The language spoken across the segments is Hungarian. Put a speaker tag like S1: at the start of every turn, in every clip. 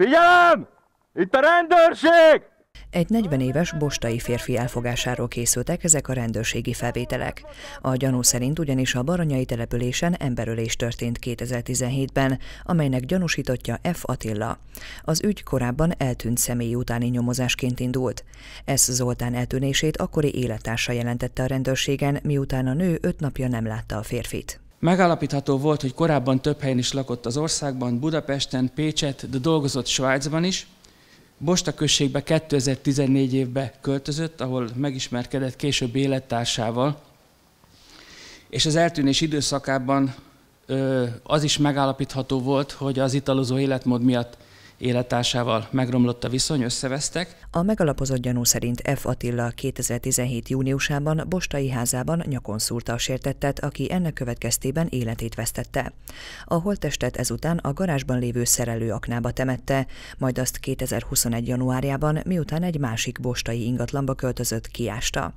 S1: Figyelem! Itt a rendőrség! Egy 40 éves bostai férfi elfogásáról készültek ezek a rendőrségi felvételek. A gyanú szerint ugyanis a baranyai településen emberölés történt 2017-ben, amelynek gyanúsítottja F. Attila. Az ügy korábban eltűnt személy utáni nyomozásként indult. Ez Zoltán eltűnését akkori élettársa jelentette a rendőrségen, miután a nő öt napja nem látta
S2: a férfit. Megállapítható volt, hogy korábban több helyen is lakott az országban, Budapesten, Pécset, de dolgozott Svájcban is. Bosta községbe 2014 évbe költözött, ahol megismerkedett később élettársával, és az eltűnés időszakában az is megállapítható volt, hogy az italozó életmód miatt élettársával megromlott a viszony, összevesztek.
S1: A megalapozott gyanú szerint F. Attila 2017. júniusában Bostai házában nyakon szúrta a sértettet, aki ennek következtében életét vesztette. A holttestet ezután a garázsban lévő szerelő aknába temette, majd azt 2021. januárjában, miután egy másik bostai ingatlanba költözött, kiásta.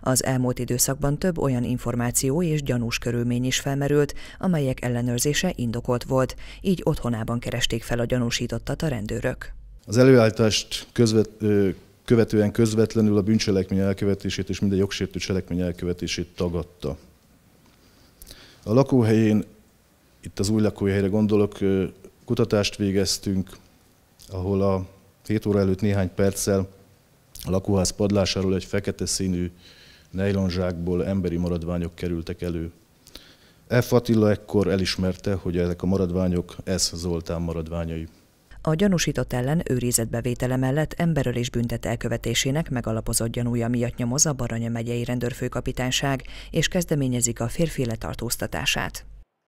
S1: Az elmúlt időszakban több olyan információ és gyanús körülmény is felmerült, amelyek ellenőrzése indokolt volt, így otthonában keresték fel a gyanúsítottat a rendőrök.
S3: Az előállítást közvet, követően közvetlenül a bűncselekmény elkövetését és minden jogsértő cselekmény elkövetését tagadta. A lakóhelyén, itt az új lakóhelyre gondolok, kutatást végeztünk, ahol a 7 óra előtt néhány perccel a lakóház padlásáról egy fekete színű nejlonzsákból emberi maradványok kerültek elő. F. Attila ekkor elismerte, hogy ezek a maradványok ez Zoltán maradványai
S1: a gyanúsított ellen őrizetbevétele mellett emberölés büntet elkövetésének megalapozott gyanúja miatt nyomoz a Baranya megyei rendőrfőkapitányság, és kezdeményezik a férfi letartóztatását.